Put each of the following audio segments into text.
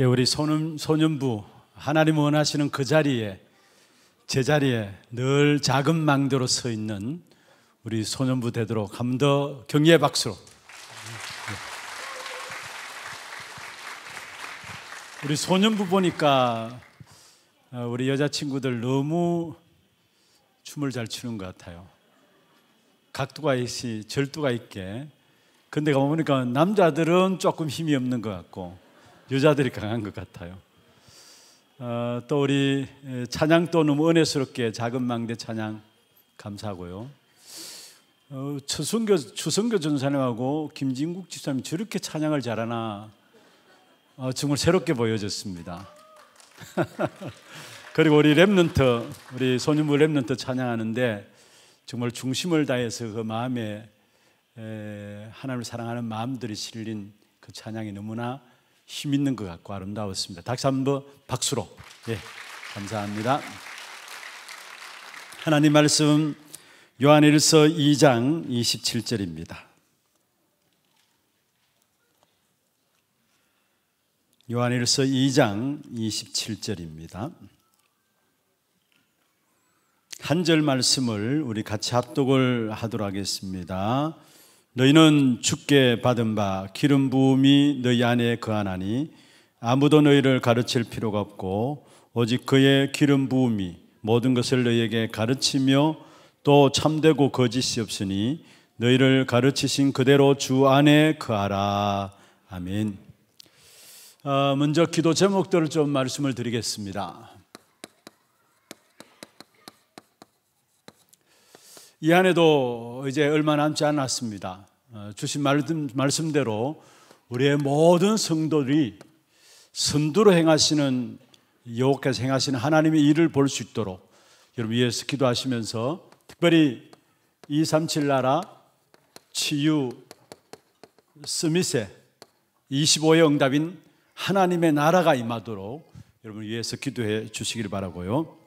예, 우리 소년, 소년부 하나님 원하시는 그 자리에 제자리에 늘 작은 망대로 서 있는 우리 소년부 되도록 한번더 경의의 박수로 예. 우리 소년부 보니까 어, 우리 여자친구들 너무 춤을 잘 추는 것 같아요 각도가 있이 절도가 있게 근데 가보니까 남자들은 조금 힘이 없는 것 같고 여자들이 강한 것 같아요. 어, 또 우리 찬양도 너무 뭐 은혜스럽게 작은 망대 찬양 감사하고요. 어, 추성교, 추성교 전사님하고 김진국 집사님 저렇게 찬양을 잘하나 어, 정말 새롭게 보여졌습니다. 그리고 우리 랩런트 우리 소년부 랩런트 찬양하는데 정말 중심을 다해서 그 마음에 에, 하나님을 사랑하는 마음들이 실린 그 찬양이 너무나 힘 있는 것 같고 아름다웠습니다. 다시 한번 박수로. 예, 감사합니다. 하나님 말씀 요한일서 2장 27절입니다. 요한일서 2장 27절입니다. 한 절 말씀을 우리 같이 합독을 하도록 하겠습니다. 너희는 죽게 받은 바 기름 부음이 너희 안에 거하나니 아무도 너희를 가르칠 필요가 없고 오직 그의 기름 부음이 모든 것을 너희에게 가르치며 또 참되고 거짓이 없으니 너희를 가르치신 그대로 주 안에 거하라 아멘. 아, 먼저 기도 제목들을 좀 말씀을 드리겠습니다. 이 한해도 이제 얼마 남지 않았습니다. 어, 주신 말씀, 대로 우리의 모든 성도들이 선두로 행하시는 여호께서 행하시는 하나님의 일을 볼 수 있도록 여러분 위에서 기도하시면서 특별히 237 나라 치유 스미세 25의 응답인 하나님의 나라가 임하도록 여러분 위에서 기도해 주시길 바라고요.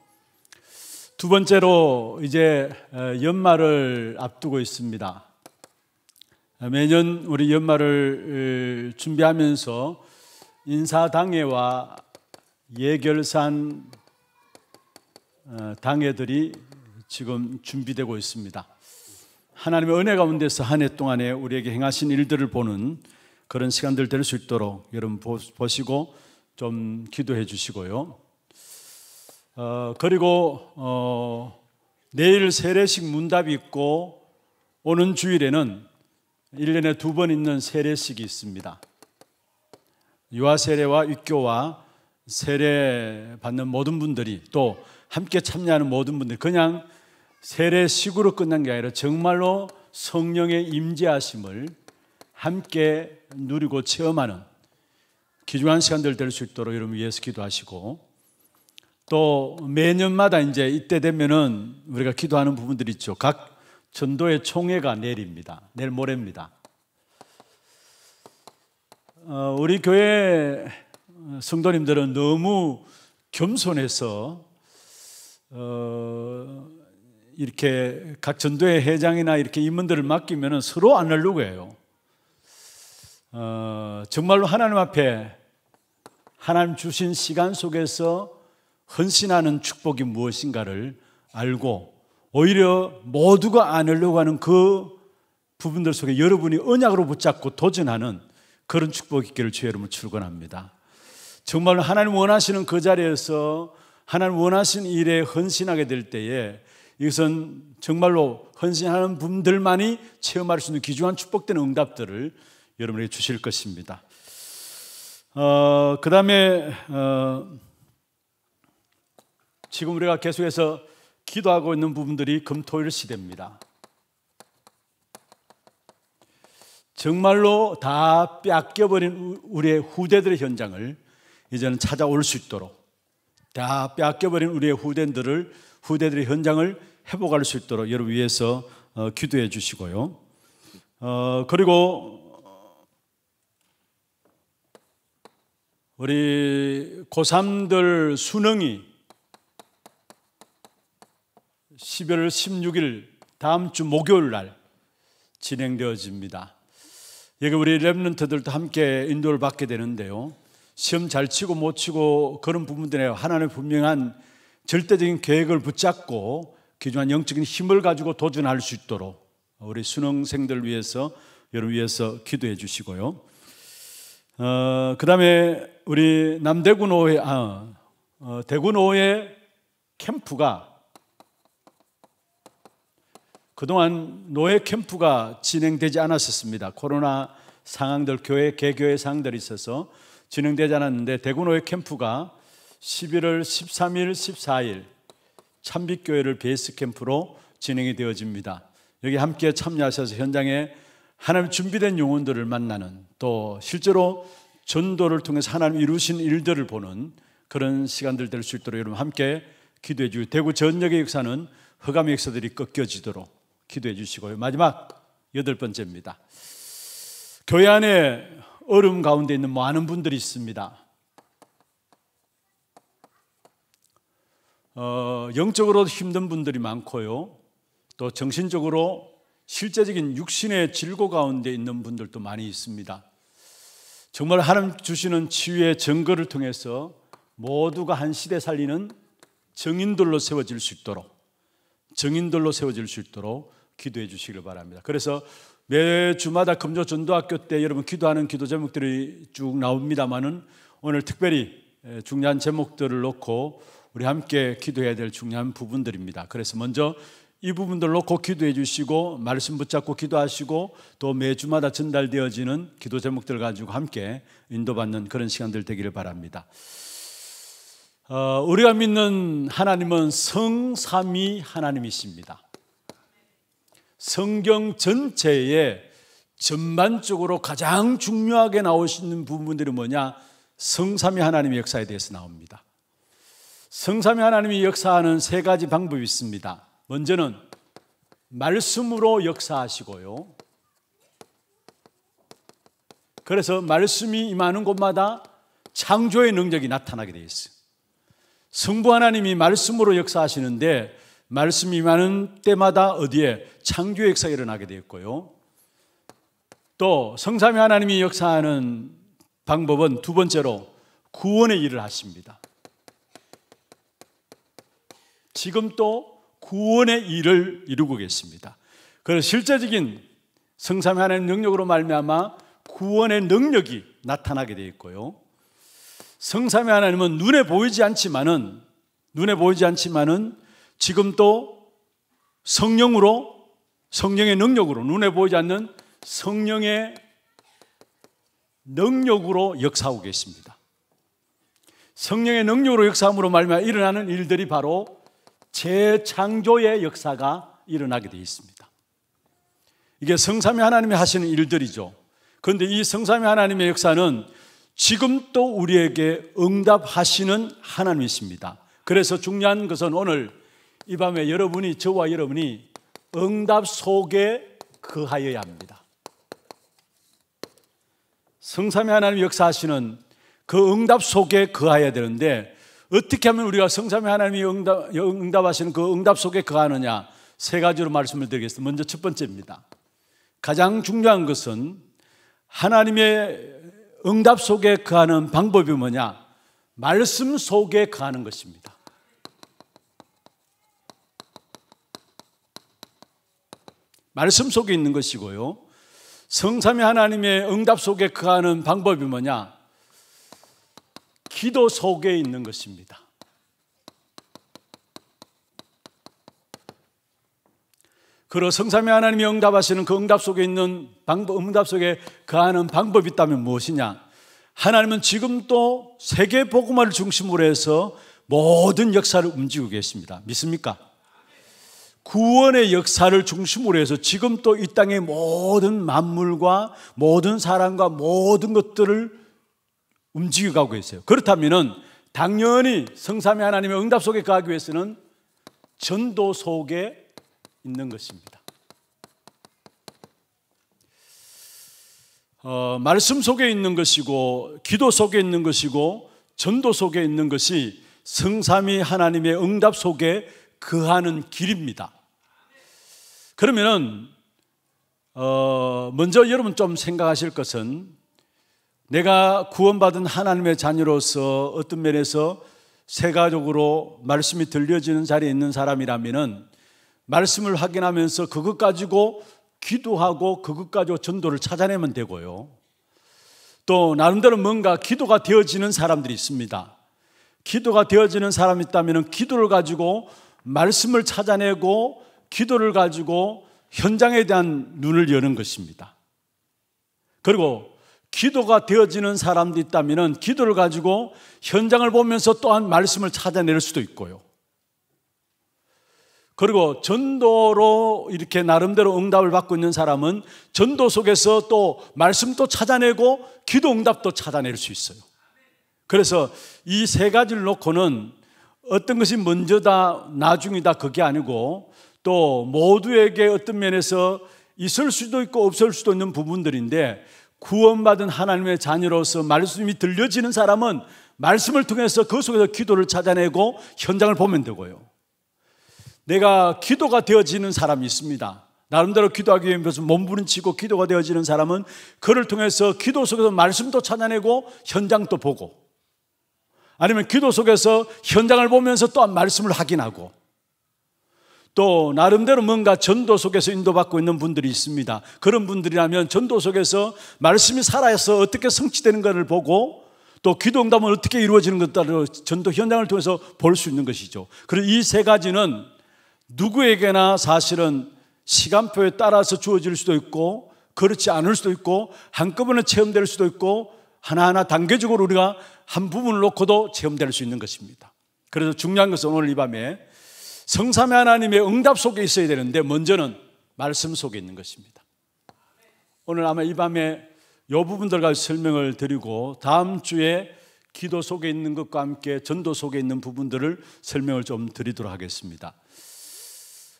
두 번째로 이제 연말을 앞두고 있습니다. 매년 우리 연말을 준비하면서 인사당회와 예결산 어, 당회들이 지금 준비되고 있습니다. 하나님의 은혜 가운데서 한 해 동안에 우리에게 행하신 일들을 보는 그런 시간들 될 수 있도록 여러분 보시고 좀 기도해 주시고요. 어, 그리고 어, 내일 세례식 문답이 있고 오는 주일에는 1년에 두 번 있는 세례식이 있습니다. 유아 세례와 입교와 세례 받는 모든 분들이 또 함께 참여하는 모든 분들 그냥 세례식으로 끝난 게 아니라 정말로 성령의 임재하심을 함께 누리고 체험하는 기중한 시간들 될 수 있도록 여러분 위해서 기도하시고 또 매년마다 이제 이때 되면은 우리가 기도하는 부분들이 있죠. 각 전도의 총회가 내립니다 내일 모레입니다. 어, 우리 교회 성도님들은 너무 겸손해서 어, 이렇게 각 전도회 회장이나 이렇게 임원들을 맡기면 서로 안 하려고 해요. 어, 정말로 하나님 앞에 하나님 주신 시간 속에서 헌신하는 축복이 무엇인가를 알고 오히려 모두가 안으려고 하는 그 부분들 속에 여러분이 언약으로 붙잡고 도전하는 그런 축복이 있기를 주여이름으 출근합니다. 정말로 하나님 원하시는 그 자리에서 하나님 원하신 일에 헌신하게 될 때에 이것은 정말로 헌신하는 분들만이 체험할 수 있는 귀중한 축복된 응답들을 여러분에게 주실 것입니다. 어, 그 다음에, 어, 지금 우리가 계속해서 기도하고 있는 부분들이 금토일 시대입니다. 정말로 다 뺏겨버린 우리의 후대들의 현장을 이제는 찾아올 수 있도록 다 뺏겨버린 우리의 후대들을 후대들의 현장을 회복할 수 있도록 여러분 위해서 어, 기도해 주시고요. 어, 그리고 우리 고3들 수능이 12월 16일 다음 주 목요일 날 진행되어집니다. 여기 우리 랩런트들도 함께 인도를 받게 되는데요. 시험 잘 치고 못 치고 그런 부분들에 하나님의 분명한 절대적인 계획을 붙잡고 기존한 영적인 힘을 가지고 도전할 수 있도록 우리 수능생들 위해서 여러분 위해서 기도해 주시고요. 어, 그 다음에 우리 남대구 노회, 아, 어, 대구 노회 캠프가 그동안 노예 캠프가 진행되지 않았었습니다. 코로나 상황들, 교회, 개교회 상황들이 있어서 진행되지 않았는데 대구 노예 캠프가 11월 13일, 14일 참빛교회를 베이스 캠프로 진행이 되어집니다. 여기 함께 참여하셔서 현장에 하나님 준비된 영혼들을 만나는 또 실제로 전도를 통해서 하나님 이루신 일들을 보는 그런 시간들 될 수 있도록 여러분 함께 기도해 주고 대구 전역의 역사는 허감의 역사들이 꺾여지도록 기도해 주시고요. 마지막 여덟 번째입니다. 교회 안에 얼음 가운데 있는 많은 분들이 있습니다. 어, 영적으로 힘든 분들이 많고요. 또 정신적으로 실제적인 육신의 질고 가운데 있는 분들도 많이 있습니다. 정말 하나님 주시는 치유의 증거를 통해서 모두가 한 시대 살리는 정인들로 세워질 수 있도록 정인들로 세워질 수 있도록 기도해 주시길 바랍니다. 그래서 매 주마다 금요 전도학교 때 여러분 기도하는 기도 제목들이 쭉 나옵니다만은 오늘 특별히 중요한 제목들을 놓고 우리 함께 기도해야 될 중요한 부분들입니다. 그래서 먼저 이 부분들 놓고 기도해 주시고 말씀 붙잡고 기도하시고 또 매주마다 전달되어지는 기도 제목들 가지고 함께 인도받는 그런 시간들 되기를 바랍니다. 어, 우리가 믿는 하나님은 성삼위 하나님이십니다. 성경 전체에 전반적으로 가장 중요하게 나오시는 부분들이 뭐냐? 성삼위 하나님의 역사에 대해서 나옵니다. 성삼위 하나님이 역사하는 세 가지 방법이 있습니다. 먼저는 말씀으로 역사하시고요. 그래서 말씀이 임하는 곳마다 창조의 능력이 나타나게 되어 있어요. 성부 하나님이 말씀으로 역사하시는데 말씀이 많은 때마다 어디에 창조 역사가 일어나게 되었고요. 또 성삼위 하나님이 역사하는 방법은 두 번째로 구원의 일을 하십니다. 지금 또 구원의 일을 이루고 계십니다. 그래서 실제적인 성삼위 하나님 능력으로 말미암아 구원의 능력이 나타나게 되어 있고요. 성삼위 하나님은 눈에 보이지 않지만은 눈에 보이지 않지만은 지금도 성령으로 성령의 능력으로 눈에 보이지 않는 성령의 능력으로 역사하고 계십니다. 성령의 능력으로 역사함으로 말미암아 일어나는 일들이 바로 재창조의 역사가 일어나게 되어 있습니다. 이게 성삼위 하나님이 하시는 일들이죠. 그런데 이 성삼위 하나님의 역사는 지금도 우리에게 응답하시는 하나님이십니다. 그래서 중요한 것은 오늘 이 밤에 여러분이 저와 여러분이 응답 속에 거하여야 합니다. 성삼위 하나님 역사하시는 그 응답 속에 거하여야 되는데 어떻게 하면 우리가 성삼위 하나님이 응답, 응답하시는 그 응답 속에 거하느냐 세 가지로 말씀을 드리겠습니다. 먼저 첫 번째입니다. 가장 중요한 것은 하나님의 응답 속에 거하는 방법이 뭐냐? 말씀 속에 거하는 것입니다. 말씀 속에 있는 것이고요. 성삼위 하나님의 응답 속에 그하는 방법이 뭐냐? 기도 속에 있는 것입니다. 그러 성삼위 하나님이 응답하시는 그 응답 속에 있는 방법, 응답 속에 그하는 방법이 있다면 무엇이냐? 하나님은 지금도 세계 복음화를 중심으로 해서 모든 역사를 움직이고 계십니다. 믿습니까? 구원의 역사를 중심으로 해서 지금 또 이 땅의 모든 만물과 모든 사람과 모든 것들을 움직여가고 있어요. 그렇다면 당연히 성삼위 하나님의 응답 속에 가기 위해서는 전도 속에 있는 것입니다. 어, 말씀 속에 있는 것이고 기도 속에 있는 것이고 전도 속에 있는 것이 성삼위 하나님의 응답 속에 그하는 길입니다. 그러면은 어 먼저 여러분 좀 생각하실 것은 내가 구원받은 하나님의 자녀로서 어떤 면에서 세가족으로 말씀이 들려지는 자리에 있는 사람이라면은 말씀을 확인하면서 그것 가지고 기도하고 그것 가지고 전도를 찾아내면 되고요. 또 나름대로 뭔가 기도가 되어지는 사람들이 있습니다. 기도가 되어지는 사람이 있다면 기도를 가지고 말씀을 찾아내고 기도를 가지고 현장에 대한 눈을 여는 것입니다. 그리고 기도가 되어지는 사람도 있다면 기도를 가지고 현장을 보면서 또한 말씀을 찾아낼 수도 있고요. 그리고 전도로 이렇게 나름대로 응답을 받고 있는 사람은 전도 속에서 또 말씀도 찾아내고 기도 응답도 찾아낼 수 있어요. 그래서 이 세 가지를 놓고는 어떤 것이 먼저다, 나중이다, 그게 아니고 또 모두에게 어떤 면에서 있을 수도 있고 없을 수도 있는 부분들인데 구원받은 하나님의 자녀로서 말씀이 들려지는 사람은 말씀을 통해서 그 속에서 기도를 찾아내고 현장을 보면 되고요. 내가 기도가 되어지는 사람이 있습니다. 나름대로 기도하기 위해서 몸부림치고 기도가 되어지는 사람은 그를 통해서 기도 속에서 말씀도 찾아내고 현장도 보고 아니면 기도 속에서 현장을 보면서 또한 말씀을 확인하고 또 나름대로 뭔가 전도 속에서 인도받고 있는 분들이 있습니다. 그런 분들이라면 전도 속에서 말씀이 살아서 어떻게 성취되는 것을 보고 또 기도응답은 어떻게 이루어지는 것들을 전도 현장을 통해서 볼 수 있는 것이죠. 그리고 이 세 가지는 누구에게나 사실은 시간표에 따라서 주어질 수도 있고 그렇지 않을 수도 있고 한꺼번에 체험될 수도 있고 하나하나 단계적으로 우리가 한 부분을 놓고도 체험될 수 있는 것입니다. 그래서 중요한 것은 오늘 이 밤에 성삼의 하나님의 응답 속에 있어야 되는데 먼저는 말씀 속에 있는 것입니다. 오늘 아마 이 밤에 요 부분들과 설명을 드리고 다음 주에 기도 속에 있는 것과 함께 전도 속에 있는 부분들을 설명을 좀 드리도록 하겠습니다.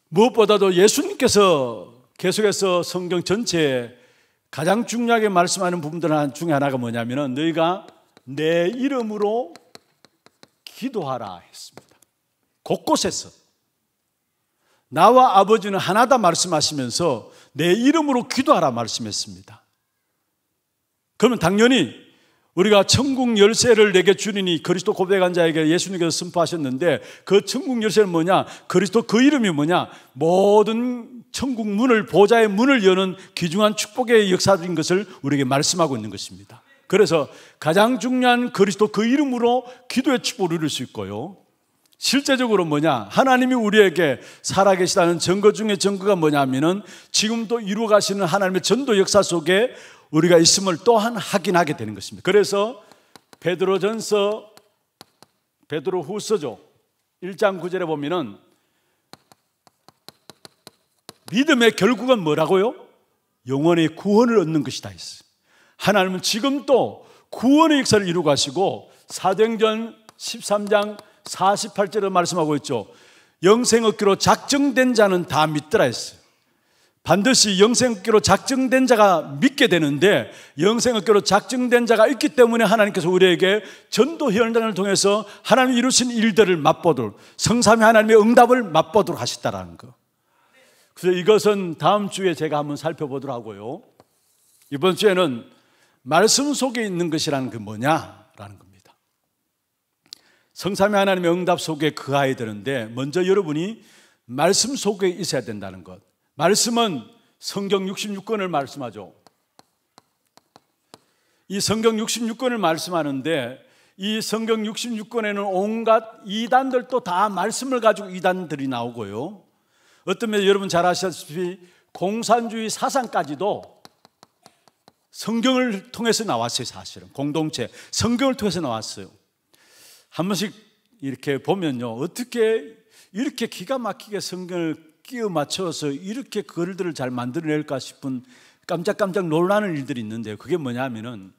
무엇보다도 예수님께서 계속해서 성경 전체에 가장 중요하게 말씀하는 부분들 중에 하나가 뭐냐면 너희가 내 이름으로 기도하라 했습니다. 곳곳에서 나와 아버지는 하나다 말씀하시면서 내 이름으로 기도하라 말씀했습니다. 그러면 당연히 우리가 천국 열쇠를 내게 주리니 그리스도 고백한 자에게 예수님께서 선포하셨는데 그 천국 열쇠는 뭐냐? 그리스도 그 이름이 뭐냐? 모든 천국 문을 보좌의 문을 여는 귀중한 축복의 역사인 것을 우리에게 말씀하고 있는 것입니다. 그래서 가장 중요한 그리스도 그 이름으로 기도의 축복을 이룰 수 있고요. 실제적으로 뭐냐? 하나님이 우리에게 살아계시다는 증거 중에 증거가 뭐냐면은 지금도 이루어 가시는 하나님의 전도 역사 속에 우리가 있음을 또한 확인하게 되는 것입니다. 그래서 베드로전서 베드로 후서죠. 1장 9절에 보면은 믿음의 결국은 뭐라고요? 영원의 구원을 얻는 것이다 했어요. 하나님은 지금 또 구원의 역사를 이루고 하시고 사도행전 13장 48절에 말씀하고 있죠. 영생 얻기로 작정된 자는 다 믿더라 했어요. 반드시 영생 얻기로 작정된 자가 믿게 되는데 영생 얻기로 작정된 자가 있기 때문에 하나님께서 우리에게 전도 현장을 통해서 하나님이 이루신 일들을 맛보도록 성삼위 하나님의 응답을 맛보도록 하셨다라는 거. 그래서 이것은 다음 주에 제가 한번 살펴보도록 하고요. 이번 주에는 말씀 속에 있는 것이라는 그 뭐냐라는 겁니다. 성삼위 하나님의 응답 속에 그하야 되는데 먼저 여러분이 말씀 속에 있어야 된다는 것. 말씀은 성경 66권을 말씀하죠. 이 성경 66권을 말씀하는데 이 성경 66권에는 온갖 이단들도 다 말씀을 가지고 이단들이 나오고요. 어떤 면에 여러분 잘 아시다시피 공산주의 사상까지도 성경을 통해서 나왔어요, 사실은. 공동체. 성경을 통해서 나왔어요. 한 번씩 이렇게 보면요. 어떻게 이렇게 기가 막히게 성경을 끼워 맞춰서 이렇게 그 글들을 잘 만들어낼까 싶은 깜짝깜짝 놀라는 일들이 있는데 그게 뭐냐면은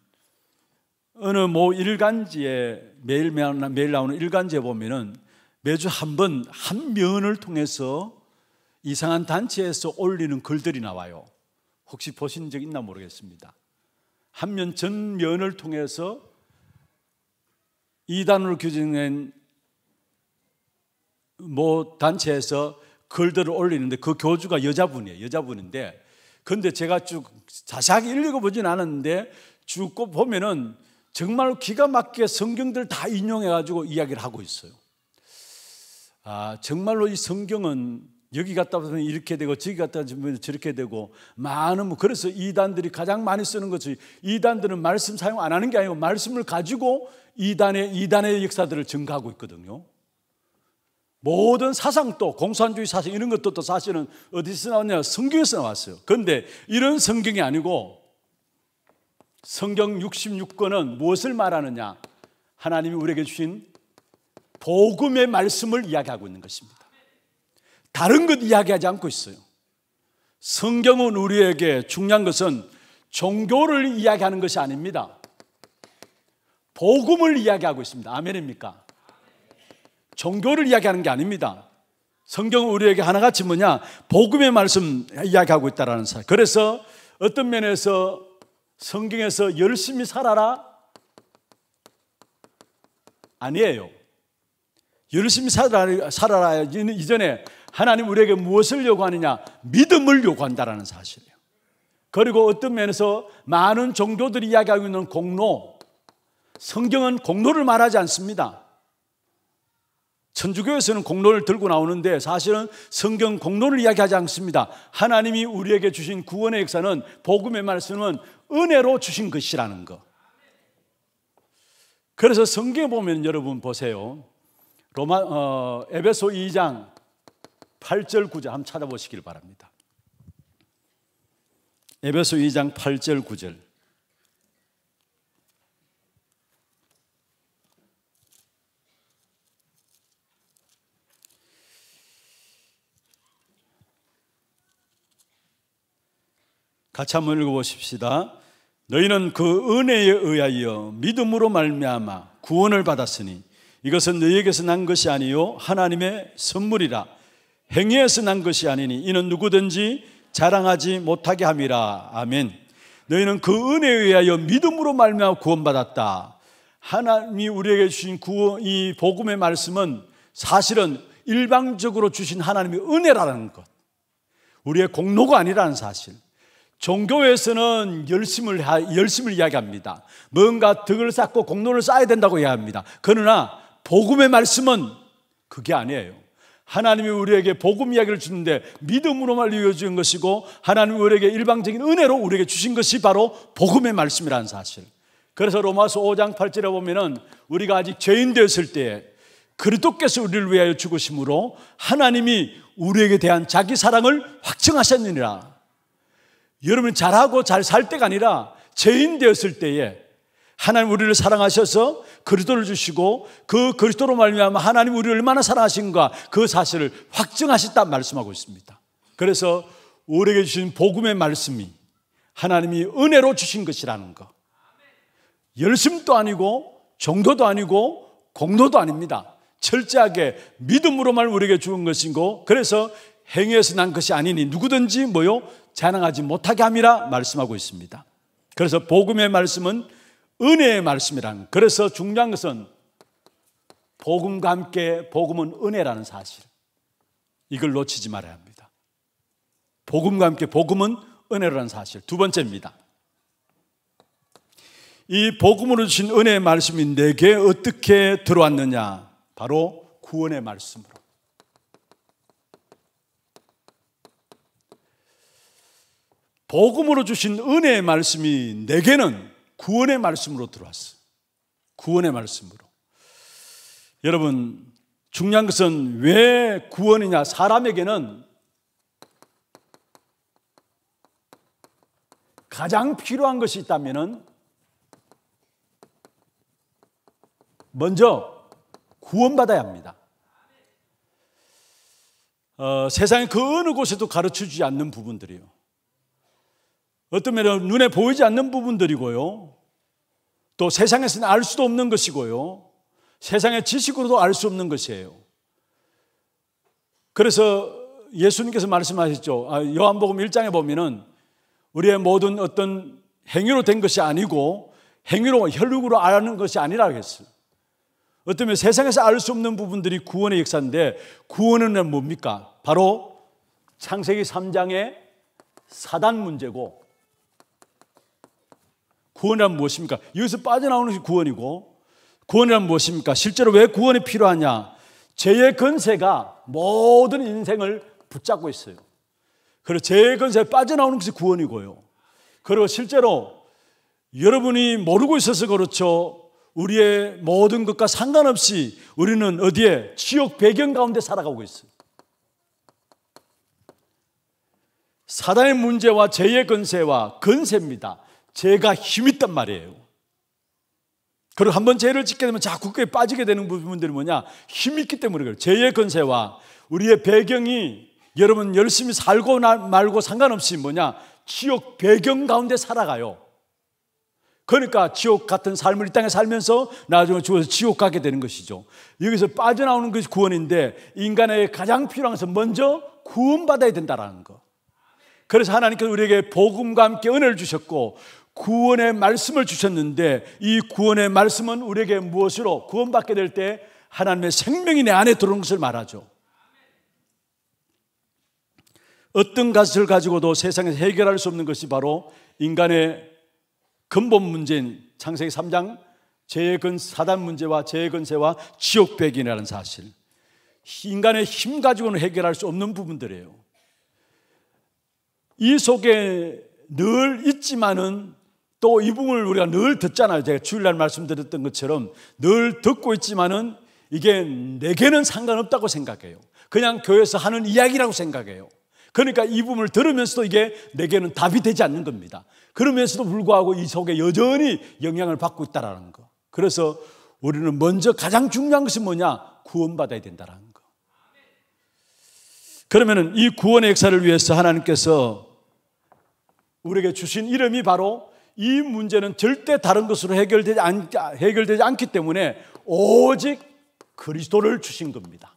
어느 뭐 일간지에 매일 매일 나오는 일간지에 보면은 매주 한 번한 한 면을 통해서 이상한 단체에서 올리는 글들이 나와요. 혹시 보신 적 있나 모르겠습니다. 한 면 전면을 통해서 이단으로 규정된 뭐 단체에서 글들을 올리는데 그 교주가 여자분이에요. 여자분인데 근데 제가 쭉 자세하게 읽어보진 않았는데 쭉 보면은 정말 기가 막히게 성경들 다 인용해가지고 이야기를 하고 있어요. 아, 정말로 이 성경은 여기 갔다 보면 이렇게 되고 저기 갔다 보면 뭐 저렇게 되고 많은 뭐 그래서 이단들이 가장 많이 쓰는 것이 이단들은 말씀 사용 안 하는 게 아니고 말씀을 가지고 이단의 이단의 역사들을 증가하고 있거든요. 모든 사상도 공산주의 사상 이런 것도 또 사실은 어디서 나왔냐 성경에서 나왔어요. 그런데 이런 성경이 아니고 성경 66권은 무엇을 말하느냐? 하나님이 우리에게 주신 복음의 말씀을 이야기하고 있는 것입니다. 다른 것 이야기하지 않고 있어요. 성경은 우리에게 중요한 것은 종교를 이야기하는 것이 아닙니다. 복음을 이야기하고 있습니다. 아멘입니까? 종교를 이야기하는 게 아닙니다. 성경은 우리에게 하나같이 뭐냐? 복음의 말씀 이야기하고 있다라는 사실. 그래서 어떤 면에서 성경에서 열심히 살아라? 아니에요. 열심히 살아라, 살아라 이전에 하나님 우리에게 무엇을 요구하느냐? 믿음을 요구한다라는 사실이에요. 그리고 어떤 면에서 많은 종교들이 이야기하고 있는 공로, 성경은 공로를 말하지 않습니다. 천주교에서는 공로를 들고 나오는데 사실은 성경 공로를 이야기하지 않습니다. 하나님이 우리에게 주신 구원의 역사는 복음의 말씀은 은혜로 주신 것이라는 것. 그래서 성경에 보면 여러분 보세요. 로마 어, 에베소 2장 8절 9절 한번 찾아보시길 바랍니다. 에베소 2장 8절 9절 같이 한번 읽어보십시다. 너희는 그 은혜에 의하여 믿음으로 말미암아 구원을 받았으니 이것은 너희에게서 난 것이 아니요 하나님의 선물이라 행위에서 난 것이 아니니 이는 누구든지 자랑하지 못하게 함이라. 아멘. 너희는 그 은혜에 의하여 믿음으로 말미암아 구원받았다. 하나님이 우리에게 주신 구원 이 복음의 말씀은 사실은 일방적으로 주신 하나님의 은혜라는 것. 우리의 공로가 아니라는 사실. 종교에서는 열심을, 열심을 이야기합니다. 뭔가 덕을 쌓고 공로를 쌓아야 된다고 이야기합니다. 그러나 복음의 말씀은 그게 아니에요. 하나님이 우리에게 복음 이야기를 주는데 믿음으로만 이어지는 것이고 하나님이 우리에게 일방적인 은혜로 우리에게 주신 것이 바로 복음의 말씀이라는 사실. 그래서 로마서 5장 8절에 보면은 우리가 아직 죄인 되었을 때에 그리스도께서 우리를 위하여 죽으심으로 하나님이 우리에게 대한 자기 사랑을 확증하셨느니라. 여러분 잘하고 잘 살 때가 아니라 죄인 되었을 때에 하나님 우리를 사랑하셔서 그리스도를 주시고 그 그리스도로 말미암아 하나님 우리를 얼마나 사랑하신가 그 사실을 확증하셨다 말씀하고 있습니다. 그래서 우리에게 주신 복음의 말씀이 하나님이 은혜로 주신 것이라는 것. 열심도 아니고 정도도 아니고 공도도 아닙니다. 철저하게 믿음으로만 우리에게 주는 것이고 그래서 행위에서 난 것이 아니니 누구든지 뭐요 자랑하지 못하게 함이라 말씀하고 있습니다. 그래서 복음의 말씀은 은혜의 말씀이란 그래서 중요한 것은 복음과 함께 복음은 은혜라는 사실 이걸 놓치지 말아야 합니다 복음과 함께 복음은 은혜라는 사실 두 번째입니다 이 복음으로 주신 은혜의 말씀이 내게 어떻게 들어왔느냐 바로 구원의 말씀으로 복음으로 주신 은혜의 말씀이 내게는 구원의 말씀으로 들어왔어요. 구원의 말씀으로. 여러분, 중요한 것은 왜 구원이냐? 사람에게는 가장 필요한 것이 있다면 먼저 구원받아야 합니다. 어, 세상의 그 어느 곳에도 가르쳐 주지 않는 부분들이요. 어떤 면에 눈에 보이지 않는 부분들이고요. 또 세상에서는 알 수도 없는 것이고요. 세상의 지식으로도 알 수 없는 것이에요. 그래서 예수님께서 말씀하셨죠. 아, 요한복음 1장에 보면은 우리의 모든 어떤 행위로 된 것이 아니고 행위로 혈육으로 아는 것이 아니라 했어요. 어쩌면 세상에서 알 수 없는 부분들이 구원의 역사인데 구원은 뭡니까? 바로 창세기 3장의 사단 문제고 구원이란 무엇입니까? 여기서 빠져나오는 것이 구원이고 구원이란 무엇입니까? 실제로 왜 구원이 필요하냐? 죄의 근세가 모든 인생을 붙잡고 있어요. 그리고 죄의 근세에 빠져나오는 것이 구원이고요. 그리고 실제로 여러분이 모르고 있어서 그렇죠. 우리의 모든 것과 상관없이 우리는 어디에 지옥 배경 가운데 살아가고 있어요. 사단의 문제와 죄의 근세와 근세입니다. 죄가 힘있단 말이에요. 그리고 한번 죄를 짓게 되면 자꾸 그게 빠지게 되는 부분들이 뭐냐? 힘있기 때문에 그래요. 죄의 건세와 우리의 배경이 여러분 열심히 살고 말고 상관없이 뭐냐? 지옥 배경 가운데 살아가요. 그러니까 지옥 같은 삶을 이 땅에 살면서 나중에 죽어서 지옥 가게 되는 것이죠. 여기서 빠져나오는 것이 구원인데 인간의 가장 필요한 것은 먼저 구원받아야 된다라는 거. 그래서 하나님께서 우리에게 복음과 함께 은혜를 주셨고 구원의 말씀을 주셨는데 이 구원의 말씀은 우리에게 무엇으로 구원받게 될 때 하나님의 생명이 내 안에 들어오는 것을 말하죠. 어떤 가치를 가지고도 세상에서 해결할 수 없는 것이 바로 인간의 근본 문제인 창세기 3장 죄의 근 사단 문제와 죄의 근세와 지옥 배기라는 사실. 인간의 힘 가지고는 해결할 수 없는 부분들이에요. 이 속에 늘 있지만은 또이 부분을 우리가 늘 듣잖아요. 제가 주일날 말씀드렸던 것처럼 늘 듣고 있지만은 이게 내게는 상관없다고 생각해요. 그냥 교회에서 하는 이야기라고 생각해요. 그러니까 이 부분을 들으면서도 이게 내게는 답이 되지 않는 겁니다. 그러면서도 불구하고 이 속에 여전히 영향을 받고 있다라는 거. 그래서 우리는 먼저 가장 중요한 것이 뭐냐? 구원받아야 된다라는 거. 그러면은 이 구원의 역사를 위해서 하나님께서 우리에게 주신 이름이 바로 이 문제는 절대 다른 것으로 해결되지, 않, 해결되지 않기 때문에 오직 그리스도를 주신 겁니다.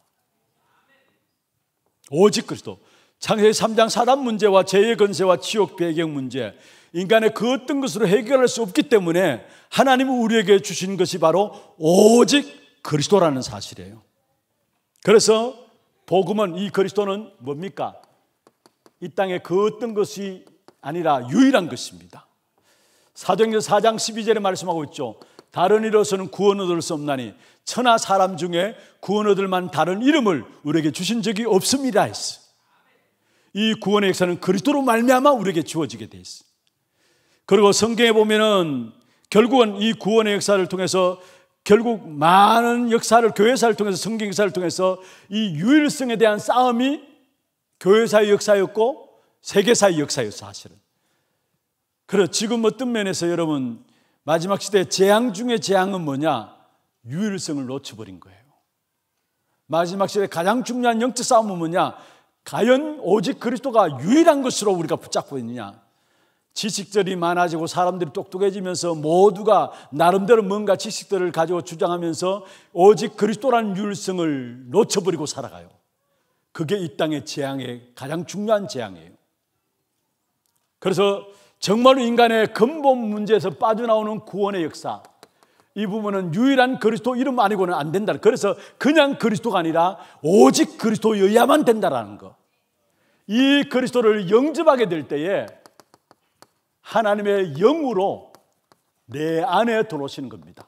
오직 그리스도. 창세 3장 사단 문제와 죄의 건세와 지옥 배경 문제, 인간의 그 어떤 것으로 해결할 수 없기 때문에 하나님 우리에게 주신 것이 바로 오직 그리스도라는 사실이에요. 그래서 복음은 이 그리스도는 뭡니까? 이 땅의 그 어떤 것이 아니라 유일한 것입니다. 사도행전 4장 12절에 말씀하고 있죠. 다른 이로서는 구원 얻을 수 없나니 천하 사람 중에 구원 얻을 만 다른 이름을 우리에게 주신 적이 없습니다 했어. 이 구원의 역사는 그리스도로 말미암아 우리에게 주어지게 돼 있어. 그리고 성경에 보면은 결국은 이 구원의 역사를 통해서 결국 많은 역사를 교회사를 통해서 성경 역사를 통해서 이 유일성에 대한 싸움이 교회사의 역사였고 세계사의 역사였어 사실은. 그래 지금 어떤 면에서 여러분 마지막 시대 재앙 중에 재앙은 뭐냐? 유일성을 놓쳐버린 거예요. 마지막 시대 가장 중요한 영적 싸움은 뭐냐? 과연 오직 그리스도가 유일한 것으로 우리가 붙잡고 있느냐? 지식들이 많아지고 사람들이 똑똑해지면서 모두가 나름대로 뭔가 지식들을 가지고 주장하면서 오직 그리스도라는 유일성을 놓쳐버리고 살아가요. 그게 이 땅의 재앙의 가장 중요한 재앙이에요. 그래서 정말로 인간의 근본 문제에서 빠져나오는 구원의 역사. 이 부분은 유일한 그리스도 이름 아니고는 안 된다. 그래서 그냥 그리스도가 아니라 오직 그리스도여야만 된다라는 거. 이 그리스도를 영접하게 될 때에 하나님의 영으로 내 안에 들어오시는 겁니다.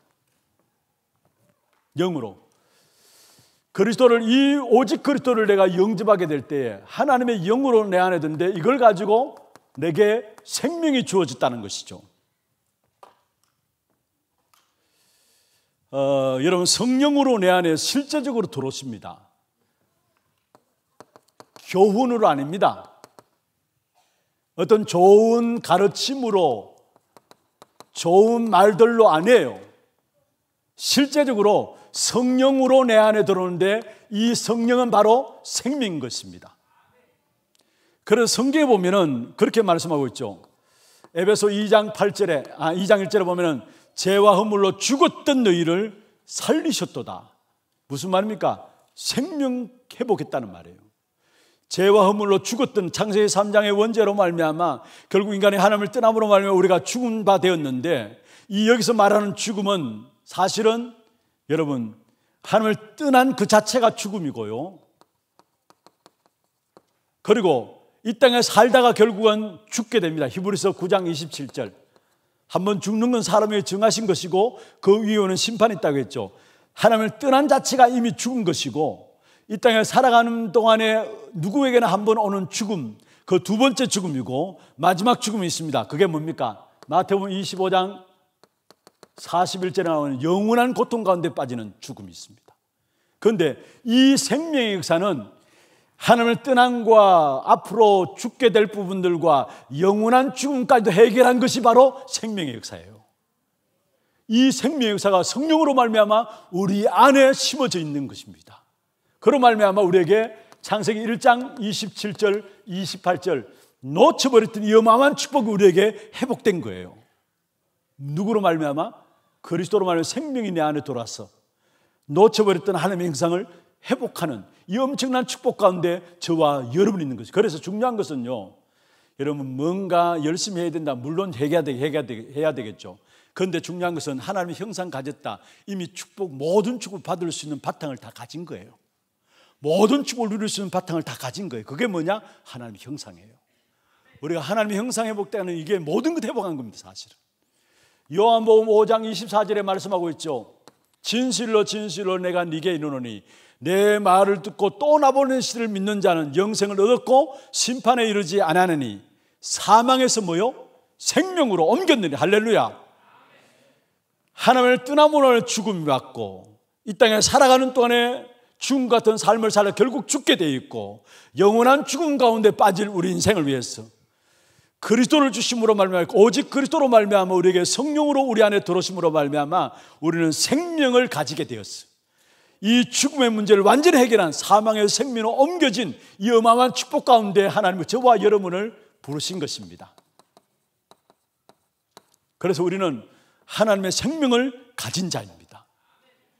영으로. 그리스도를 이 오직 그리스도를 내가 영접하게 될 때에 하나님의 영으로 내 안에 든데 이걸 가지고 내게 생명이 주어졌다는 것이죠. 어, 여러분 성령으로 내 안에 실제적으로 들어오십니다. 교훈으로 아닙니다. 어떤 좋은 가르침으로 좋은 말들로 아니에요. 실제적으로 성령으로 내 안에 들어오는데 이 성령은 바로 생명인 것입니다. 그래서 성경에 보면은 그렇게 말씀하고 있죠. 에베소 2장 8절에 아 2장 1절에 보면은 죄와 허물로 죽었던 너희를 살리셨도다. 무슨 말입니까? 생명 회복했다는 말이에요. 죄와 허물로 죽었던 창세기 3장의 원죄로 말미암아 결국 인간이 하나님을 떠남으로 말미암아 우리가 죽은 바 되었는데 이 여기서 말하는 죽음은 사실은 여러분 하나님을 떠난 그 자체가 죽음이고요. 그리고 이 땅에 살다가 결국은 죽게 됩니다. 히브리서 9장 27절. 한 번 죽는 건 사람의 정하신 것이고 그 위에는 심판이 있다고 했죠. 하나님을 떠난 자체가 이미 죽은 것이고 이 땅에 살아가는 동안에 누구에게나 한 번 오는 죽음, 그 두 번째 죽음이고 마지막 죽음이 있습니다. 그게 뭡니까? 마태복음 25장 41절에 나오는 영원한 고통 가운데 빠지는 죽음이 있습니다. 그런데 이 생명의 역사는 하나님을 떠난과 앞으로 죽게 될 부분들과 영원한 죽음까지도 해결한 것이 바로 생명의 역사예요. 이 생명의 역사가 성령으로 말미암아 우리 안에 심어져 있는 것입니다. 그로 말미암아 우리에게 창세기 1장 27절 28절 놓쳐버렸던 이 어마어마한 축복이 우리에게 회복된 거예요. 누구로 말미암아 그리스도로 말미암아 생명이 내 안에 돌아서 놓쳐버렸던 하나님의 형상을 회복하는 이 엄청난 축복 가운데 저와 여러분이 있는 거죠. 그래서 중요한 것은요. 여러분 뭔가 열심히 해야 된다. 물론 해야, 되, 해야, 되, 해야 되겠죠. 그런데 중요한 것은 하나님의 형상 가졌다. 이미 축복 모든 축복 받을 수 있는 바탕을 다 가진 거예요. 모든 축복을 누릴 수 있는 바탕을 다 가진 거예요. 그게 뭐냐? 하나님의 형상이에요. 우리가 하나님의 형상 회복되는 이게 모든 것 회복한 겁니다, 사실은. 요한복음 5장 24절에 말씀하고 있죠. 진실로 진실로 내가 네게 이르노니 내 말을 듣고 또나보는시를 믿는 자는 영생을 얻었고 심판에 이르지 않으니 사망에서 뭐요? 생명으로 옮겼느니 할렐루야. 하나님을 떠나므 죽음이 왔고 이 땅에 살아가는 동안에 죽음 같은 삶을 살아 결국 죽게 돼 있고 영원한 죽음 가운데 빠질 우리 인생을 위해서 그리스도를 주심으로 말미암아 오직 그리스도로 말미암아 우리에게 성령으로 우리 안에 들어오심으로 말미암아 우리는 생명을 가지게 되었어. 이 죽음의 문제를 완전히 해결한 사망의 생명으로 옮겨진 이 어마어마한 축복 가운데 하나님은 저와 여러분을 부르신 것입니다. 그래서 우리는 하나님의 생명을 가진 자입니다.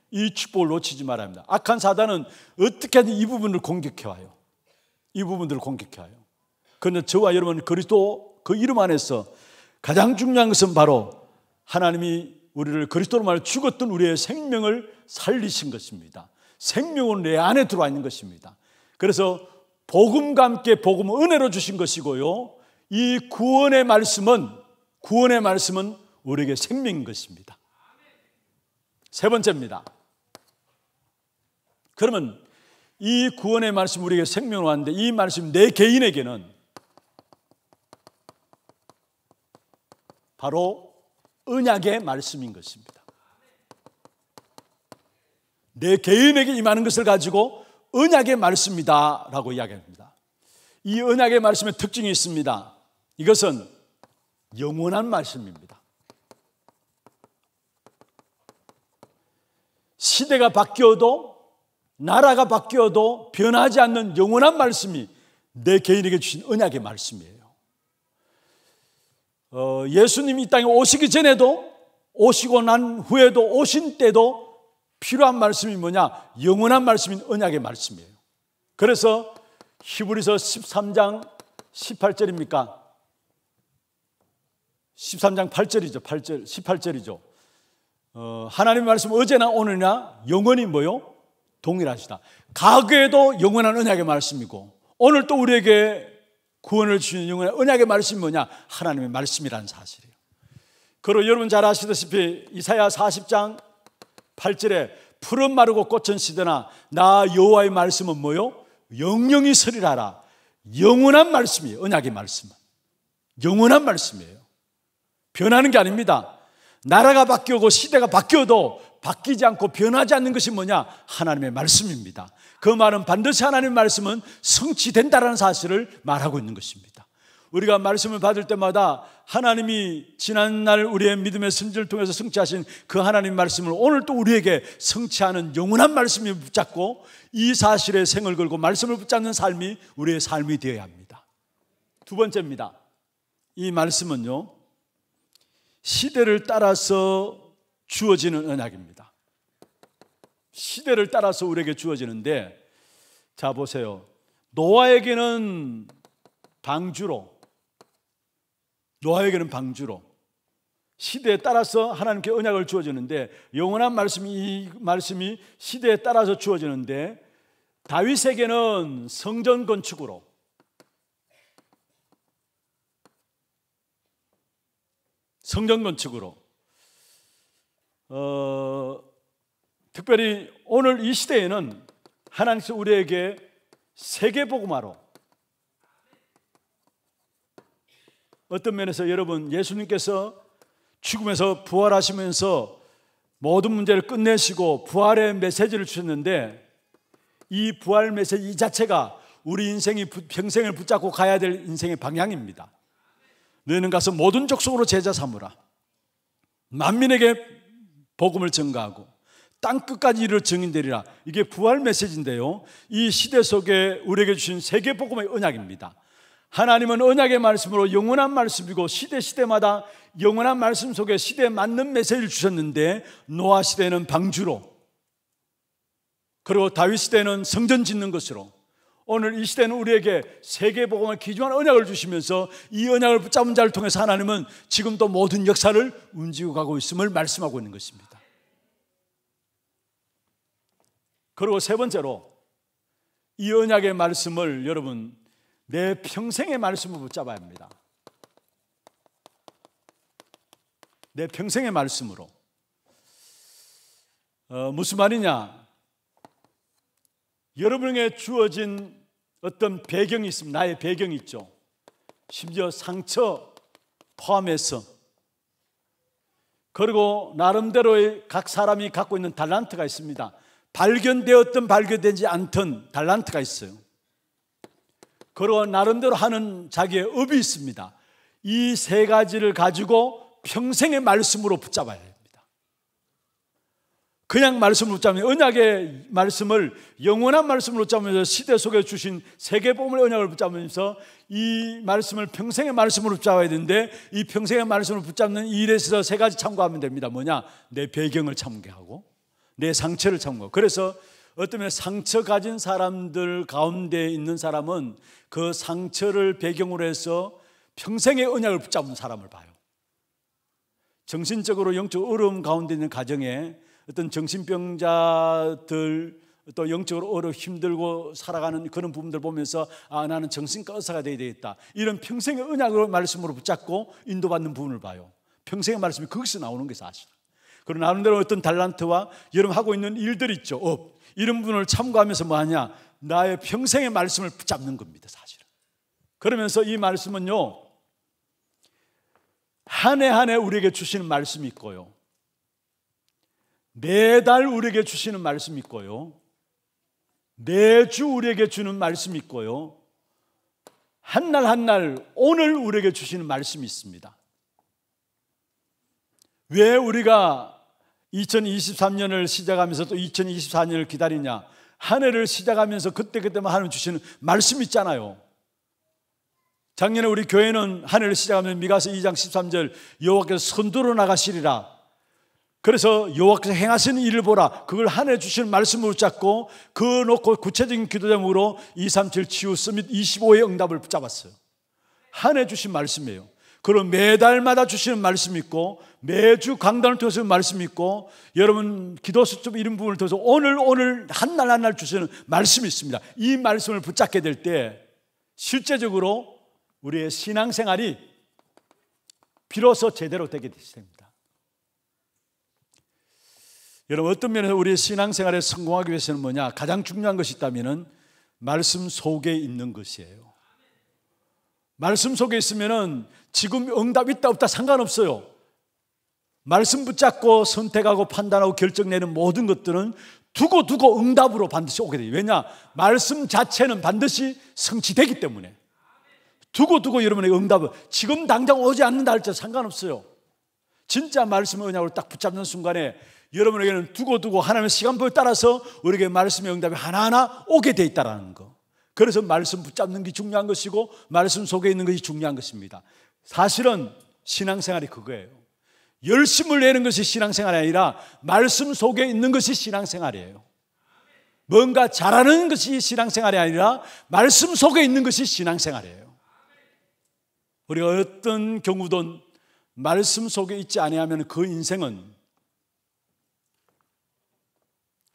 이 축복을 놓치지 말아야 합니다. 악한 사단은 어떻게든 이 부분을 공격해 와요. 이 부분들을 공격해 와요. 그런데 저와 여러분 그리스도 그 이름 안에서 가장 중요한 것은 바로 하나님이 우리를 그리스도로 말해 죽었던 우리의 생명을 살리신 것입니다. 생명은 내 안에 들어와 있는 것입니다. 그래서 복음과 함께 복음은 혜로 주신 것이고요. 이 구원의 말씀은 구원의 말씀은 우리에게 생명인 것입니다. 세 번째입니다. 그러면 이 구원의 말씀 우리에게 생명을 왔는데 이 말씀 내 개인에게는 바로 언약의 말씀인 것입니다. 내 개인에게 임하는 것을 가지고 언약의 말씀이다 라고 이야기합니다. 이 언약의 말씀의 특징이 있습니다. 이것은 영원한 말씀입니다. 시대가 바뀌어도 나라가 바뀌어도 변하지 않는 영원한 말씀이 내 개인에게 주신 언약의 말씀이에요. 어, 예수님이 이 땅에 오시기 전에도 오시고 난 후에도 오신 때도 필요한 말씀이 뭐냐? 영원한 말씀인 언약의 말씀이에요. 그래서 히브리서 13장 18절입니까? 13장 8절이죠. 8절, 18절이죠. 어, 하나님의 말씀 어제나 오늘이나 영원히 뭐요? 동일하시다. 과거에도 영원한 언약의 말씀이고 오늘 또 우리에게 구원을 주는 영혼의 언약의 말씀이 뭐냐? 하나님의 말씀이라는 사실이에요. 그리고 여러분 잘 아시다시피 이사야 40장 8절에 푸른 마르고 꽃은 시드나 나 여호와의 말씀은 뭐요? 영영이 서리라라. 영원한 말씀이에요. 언약의 말씀은. 영원한 말씀이에요. 변하는 게 아닙니다. 나라가 바뀌고 시대가 바뀌어도 바뀌지 않고 변하지 않는 것이 뭐냐? 하나님의 말씀입니다. 그 말은 반드시 하나님의 말씀은 성취된다라는 사실을 말하고 있는 것입니다. 우리가 말씀을 받을 때마다 하나님이 지난날 우리의 믿음의 승질을 통해서 성취하신 그 하나님 말씀을 오늘 또 우리에게 성취하는 영원한 말씀이 붙잡고 이 사실에 생을 걸고 말씀을 붙잡는 삶이 우리의 삶이 되어야 합니다. 두 번째입니다. 이 말씀은요, 시대를 따라서 주어지는 언약입니다. 시대를 따라서 우리에게 주어지는데 자 보세요. 노아에게는 방주로 노아에게는 방주로 시대에 따라서 하나님께 언약을 주어지는데 영원한 말씀이 이 말씀이 시대에 따라서 주어지는데 다윗에게는 성전 건축으로 성전 건축으로 어, 특별히 오늘 이 시대에는 하나님께서 우리에게 세계 복음화로 어떤 면에서 여러분 예수님께서 죽음에서 부활하시면서 모든 문제를 끝내시고 부활의 메시지를 주셨는데 이 부활 메시지 자체가 우리 인생이 평생을 붙잡고 가야 될 인생의 방향입니다. 너희는 가서 모든 족속으로 제자 삼으라. 만민에게 복음을 증가하고 땅 끝까지 이를 증인되리라. 이게 부활 메시지인데요. 이 시대 속에 우리에게 주신 세계 복음의 언약입니다. 하나님은 언약의 말씀으로 영원한 말씀이고 시대 시대마다 영원한 말씀 속에 시대에 맞는 메시지를 주셨는데 노아 시대는 방주로 그리고 다윗 시대는 성전 짓는 것으로 오늘 이 시대는 우리에게 세계복음을 기조한 언약을 주시면서 이 언약을 붙잡은 자를 통해서 하나님은 지금도 모든 역사를 움직이고 가고 있음을 말씀하고 있는 것입니다. 그리고 세 번째로 이 언약의 말씀을 여러분 내 평생의 말씀을 붙잡아야 합니다. 내 평생의 말씀으로 어, 무슨 말이냐? 여러분에게 주어진 어떤 배경이 있습니다. 나의 배경이 있죠. 심지어 상처 포함해서 그리고 나름대로의 각 사람이 갖고 있는 달란트가 있습니다. 발견되었든 발견되지 않든 달란트가 있어요. 그리고 나름대로 하는 자기의 업이 있습니다. 이 세 가지를 가지고 평생의 말씀으로 붙잡아야 해요. 그냥 말씀을 붙잡는 언약의 말씀을 영원한 말씀을 붙잡으면서 시대 속에 주신 세계보물의 언약을 붙잡으면서 이 말씀을 평생의 말씀으로 붙잡아야 되는데 이 평생의 말씀을 붙잡는 이 일에 있어서 세 가지 참고하면 됩니다. 뭐냐? 내 배경을 참고하고 내 상처를 참고. 그래서 어떤 상처 가진 사람들 가운데 있는 사람은 그 상처를 배경으로 해서 평생의 언약을 붙잡은 사람을 봐요. 정신적으로 영적 어려움 가운데 있는 가정에 어떤 정신병자들 또 영적으로 어려 힘들고 살아가는 그런 부분들 보면서 아 나는 정신과 의사가 돼야 되겠다 이런 평생의 언약으로 말씀으로 붙잡고 인도받는 부분을 봐요 평생의 말씀이 거기서 나오는 게 사실 그런 나름대로 어떤 달란트와 여러분 하고 있는 일들 있죠 업 이런 분을 참고하면서 뭐하냐 나의 평생의 말씀을 붙잡는 겁니다 사실은 그러면서 이 말씀은요 한 해 한 해 우리에게 주시는 말씀이 있고요 매달 우리에게 주시는 말씀이 있고요. 매주 우리에게 주는 말씀이 있고요. 한날 한날 오늘 우리에게 주시는 말씀이 있습니다. 왜 우리가 2023년을 시작하면서 또 2024년을 기다리냐? 한 해를 시작하면서 그때그때만 뭐 하나님 주시는 말씀 있잖아요. 작년에 우리 교회는 한 해를 시작하면 미가서 2장 13절 여호와께서 선두로 나가시리라 그래서 여호와께서 행하신 일을 보라. 그걸 하늘에 주신 말씀을 붙잡고 그 놓고 구체적인 기도 제목으로 237치우스및 25의 응답을 붙잡았어요. 하늘에 주신 말씀이에요. 그럼 매달마다 주시는 말씀이 있고 매주 강단을 통해서 말씀이 있고 여러분 기도 수첩 이런 부분을 통해서 오늘 오늘 한날 한날 주시는 말씀이 있습니다. 이 말씀을 붙잡게 될 때 실제적으로 우리의 신앙생활이 비로소 제대로 되게 됩니다. 여러분 어떤 면에서 우리의 신앙생활에 성공하기 위해서는 뭐냐? 가장 중요한 것이 있다면은 말씀 속에 있는 것이에요. 말씀 속에 있으면은 지금 응답 있다 없다 상관없어요. 말씀 붙잡고 선택하고 판단하고 결정내는 모든 것들은 두고 두고 응답으로 반드시 오게 돼요. 왜냐? 말씀 자체는 반드시 성취되기 때문에. 두고 두고 여러분의 응답을 지금 당장 오지 않는다 할지 상관없어요. 진짜 말씀을 언약으딱 붙잡는 순간에 여러분에게는 두고 두고 하나님의 시간표에 따라서 우리에게 말씀의 응답이 하나하나 오게 돼 있다라는 거. 그래서 말씀 붙잡는 게 중요한 것이고 말씀 속에 있는 것이 중요한 것입니다. 사실은 신앙생활이 그거예요. 열심을 내는 것이 신앙생활이 아니라 말씀 속에 있는 것이 신앙생활이에요. 뭔가 잘하는 것이 신앙생활이 아니라 말씀 속에 있는 것이 신앙생활이에요. 우리가 어떤 경우든 말씀 속에 있지 아니하면 그 인생은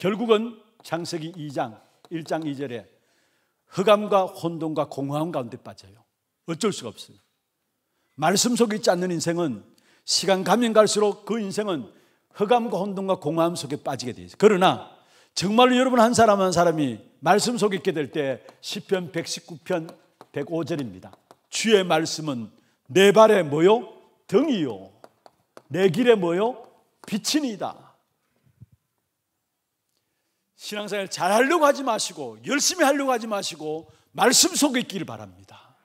결국은 창세기 2장 1장 2절에 흑암과 혼돈과 공허함 가운데 빠져요. 어쩔 수가 없어요. 말씀 속에 있지 않는 인생은 시간 가면 갈수록 그 인생은 흑암과 혼돈과 공허함 속에 빠지게 돼요 그러나 정말로 여러분 한 사람 한 사람이 말씀 속에 있게 될 때 시편 119편 105절입니다. 주의 말씀은 내 발에 뭐요? 등이요. 내 길에 뭐요? 빛이니다. 신앙생활 잘 하려고 하지 마시고 열심히 하려고 하지 마시고 말씀 속에 있기를 바랍니다.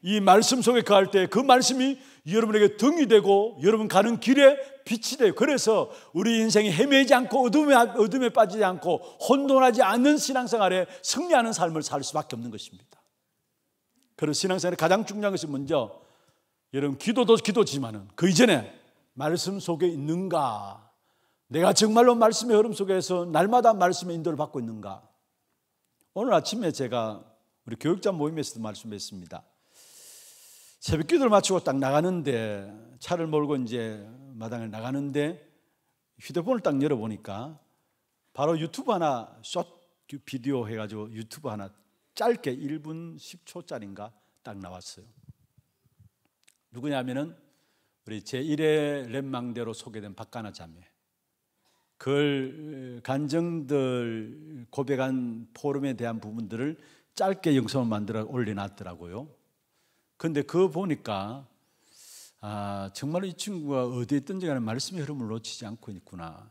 이 말씀 속에 가할 때 그 말씀이 여러분에게 등이 되고 여러분 가는 길에 빛이 돼요. 그래서 우리 인생이 헤매지 않고 어둠에, 어둠에 빠지지 않고 혼돈하지 않는 신앙생활에 승리하는 삶을 살 수밖에 없는 것입니다. 그래 신앙생활의 가장 중요한 것이 먼저 여러분 기도도 기도지만은 그 이전에 말씀 속에 있는가 내가 정말로 말씀의 흐름 속에서 날마다 말씀의 인도를 받고 있는가? 오늘 아침에 제가 우리 교육자 모임에서도 말씀했습니다. 새벽 기도를 마치고 딱 나가는데 차를 몰고 이제 마당을 나가는데 휴대폰을 딱 열어보니까 바로 유튜브 하나 숏 비디오 해가지고 유튜브 하나 짧게 1분 10초짜리인가 딱 나왔어요. 누구냐면은 우리 제1의 랩망대로 소개된 박가나 자매. 그걸 간증들 고백한 포럼에 대한 부분들을 짧게 영상을 만들어 올려놨더라고요. 근데 그 보니까 아, 정말로 이 친구가 어디에 있든지 간에 말씀의 흐름을 놓치지 않고 있구나.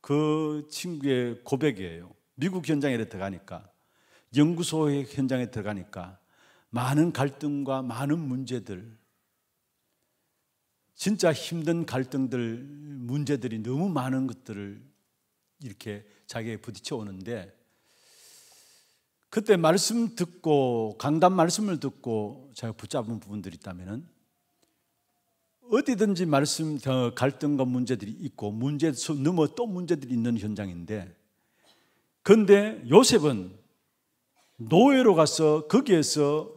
그 친구의 고백이에요. 미국 현장에 들어가니까, 연구소의 현장에 들어가니까, 많은 갈등과 많은 문제들, 진짜 힘든 갈등들, 문제들이 너무 많은 것들을 이렇게 자기에 부딪혀 오는데 그때 말씀 듣고 강단 말씀을 듣고 제가 붙잡은 부분들이 있다면 어디든지 말씀 어, 갈등과 문제들이 있고 문제 넘어 또 문제들이 있는 현장인데 근데 요셉은 노예로 가서 거기에서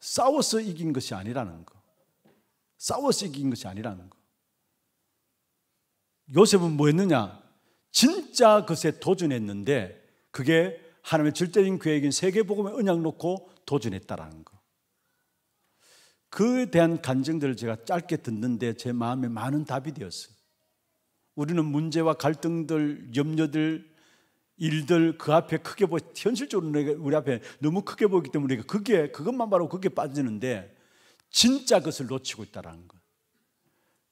싸워서 이긴 것이 아니라는 거. 싸워서 이긴 것이 아니라는 거. 요셉은 뭐 했느냐? 진짜 것에 도전했는데 그게 하나님의 절대적인 계획인 세계복음의 언약 놓고 도전했다라는 거. 그에 대한 간증들을 제가 짧게 듣는데 제 마음에 많은 답이 되었어요. 우리는 문제와 갈등들, 염려들, 일들 그 앞에 크게 보 현실적으로 우리 앞에 너무 크게 보기 때문에 그게 그것만 바로 그게 빠지는데 진짜 것을 놓치고 있다라는 것.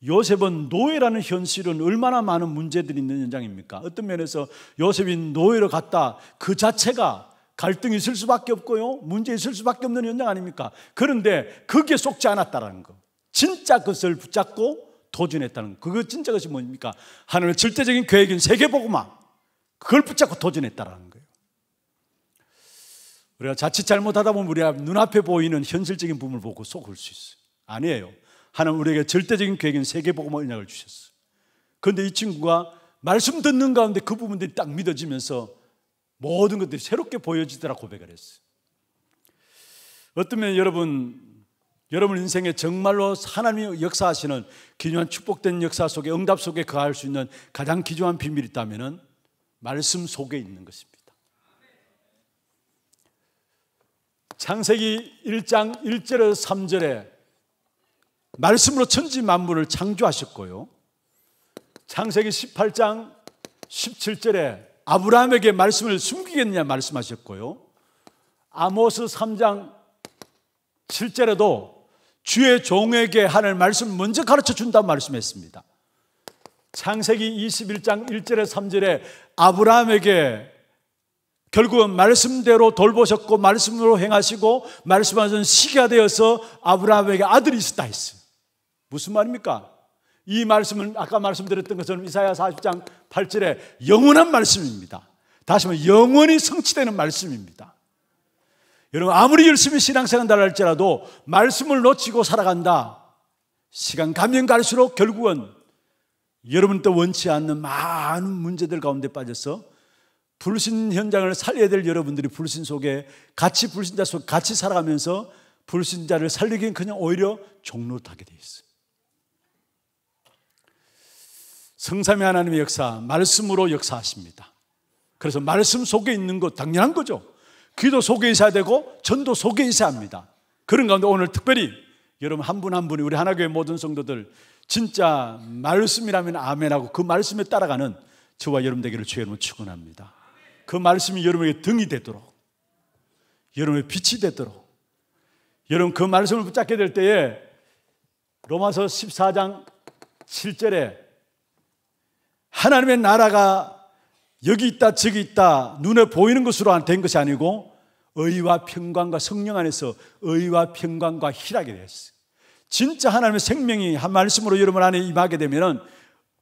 요셉은 노예라는 현실은 얼마나 많은 문제들이 있는 현장입니까? 어떤 면에서 요셉이 노예로 갔다 그 자체가 갈등이 있을 수밖에 없고요. 문제 있을 수밖에 없는 현장 아닙니까? 그런데 거기 속지 않았다라는 거. 진짜 것을 붙잡고 도전했다는 거. 그거 진짜 것이 뭡니까? 하늘의 절대적인 계획인 세계보고만 그걸 붙잡고 도전했다라는 거. 우리가 자칫 잘못하다 보면 우리 눈앞에 보이는 현실적인 부분을 보고 속을 수 있어요. 아니에요. 하나님 우리에게 절대적인 계획인 세계복음 언약을 주셨어요. 그런데 이 친구가 말씀 듣는 가운데 그 부분들이 딱 믿어지면서 모든 것들이 새롭게 보여지더라 고백을 했어요. 어쩌면 여러분, 여러분 인생에 정말로 하나님이 역사하시는 기묘한 축복된 역사 속에 응답 속에 거할 수 있는 가장 기묘한 비밀이 있다면 말씀 속에 있는 것입니다. 창세기 1장 1절에서 3절에 말씀으로 천지 만물을 창조하셨고요. 창세기 18장 17절에 아브라함에게 말씀을 숨기겠냐 말씀하셨고요. 아모스 3장 7절에도 주의 종에게 하는 말씀 먼저 가르쳐 준다 말씀했습니다. 창세기 21장 1절에 3절에 아브라함에게 결국은 말씀대로 돌보셨고 말씀으로 행하시고 말씀하신 시기가 되어서 아브라함에게 아들이 있었다 했어요. 무슨 말입니까? 이 말씀은 아까 말씀드렸던 것처럼 이사야 40장 8절에 영원한 말씀입니다. 다시 한번 영원히 성취되는 말씀입니다. 여러분 아무리 열심히 신앙생활 달할지라도 말씀을 놓치고 살아간다. 시간 가면 갈수록 결국은 여러분도 원치 않는 많은 문제들 가운데 빠져서 불신 현장을 살려야 될 여러분들이 불신 속에 같이 불신자 속 같이 살아가면서 불신자를 살리기엔 그냥 오히려 종로타게 돼 있어요. 성삼위 하나님의 역사, 말씀으로 역사하십니다. 그래서 말씀 속에 있는 것 당연한 거죠. 기도 속에 있어야 되고 전도 속에 있어야 합니다. 그런 가운데 오늘 특별히 여러분 한 분한 한 분이 우리 하나교회 모든 성도들 진짜 말씀이라면 아멘하고 그 말씀에 따라가는 저와 여러분 되기를 주의 이름 축원합니다. 그 말씀이 여러분에게 등이 되도록, 여러분의 빛이 되도록, 여러분 그 말씀을 붙잡게 될 때에 로마서 14장 7절에 하나님의 나라가 여기 있다 저기 있다 눈에 보이는 것으로 된 것이 아니고 의와 평강과 성령 안에서 의와 평강과 희락이 되었어. 진짜 하나님의 생명이 한 말씀으로 여러분 안에 임하게 되면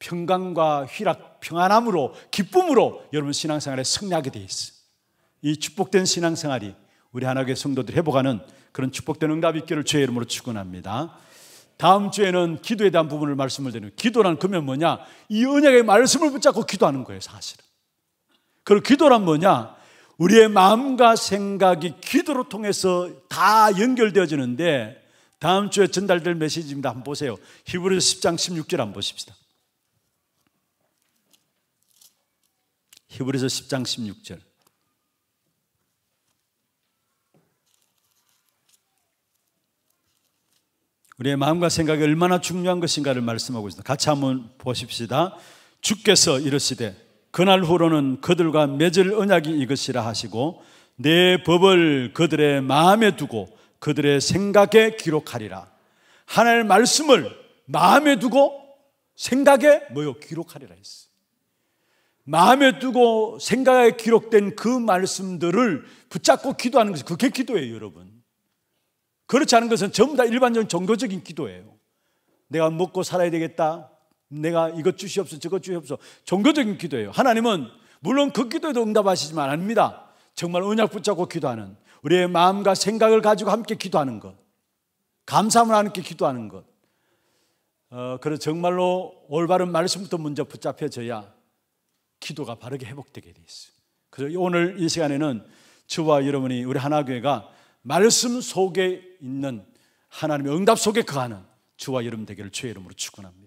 평강과 희락 평안함으로 기쁨으로 여러분 신앙생활에 승리하게 되어 있어요. 이 축복된 신앙생활이 우리 하나교회 성도들 회복하는 그런 축복된 응답 있기를 주의 이름으로 축원합니다. 다음 주에는 기도에 대한 부분을 말씀을 드리는 기도란 그면 뭐냐? 이 언약의 말씀을 붙잡고 기도하는 거예요, 사실은. 그리고 기도란 뭐냐? 우리의 마음과 생각이 기도로 통해서 다 연결되어지는데 다음 주에 전달될 메시지입니다. 한번 보세요. 히브리서 10장 16절 한번 보십시다. 히브리서 10장 16절. 우리의 마음과 생각이 얼마나 중요한 것인가를 말씀하고 있습니다. 같이 한번 보십시다. 주께서 이르시되 그날 후로는 그들과 맺을 언약이 이것이라 하시고 내 법을 그들의 마음에 두고 그들의 생각에 기록하리라. 하나님의 말씀을 마음에 두고 생각에 뭐요 기록하리라 했어요. 마음에 두고 생각에 기록된 그 말씀들을 붙잡고 기도하는 것이 그게 기도예요, 여러분. 그렇지 않은 것은 전부 다 일반적인 종교적인 기도예요. 내가 먹고 살아야 되겠다. 내가 이것 주시옵소서, 저것 주시옵소서. 종교적인 기도예요. 하나님은 물론 그 기도에도 응답하시지만 아닙니다. 정말 언약 붙잡고 기도하는 우리의 마음과 생각을 가지고 함께 기도하는 것. 감사함을 함께 기도하는 것. 어, 그래서 정말로 올바른 말씀부터 먼저 붙잡혀져야 기도가 바르게 회복되게 돼 있어요. 그래서 오늘 이 시간에는 저와 여러분이 우리 하나교회가 말씀 속에 있는 하나님의 응답 속에 거하는 주와 여러분 되기를 주의 이름으로 축원합니다.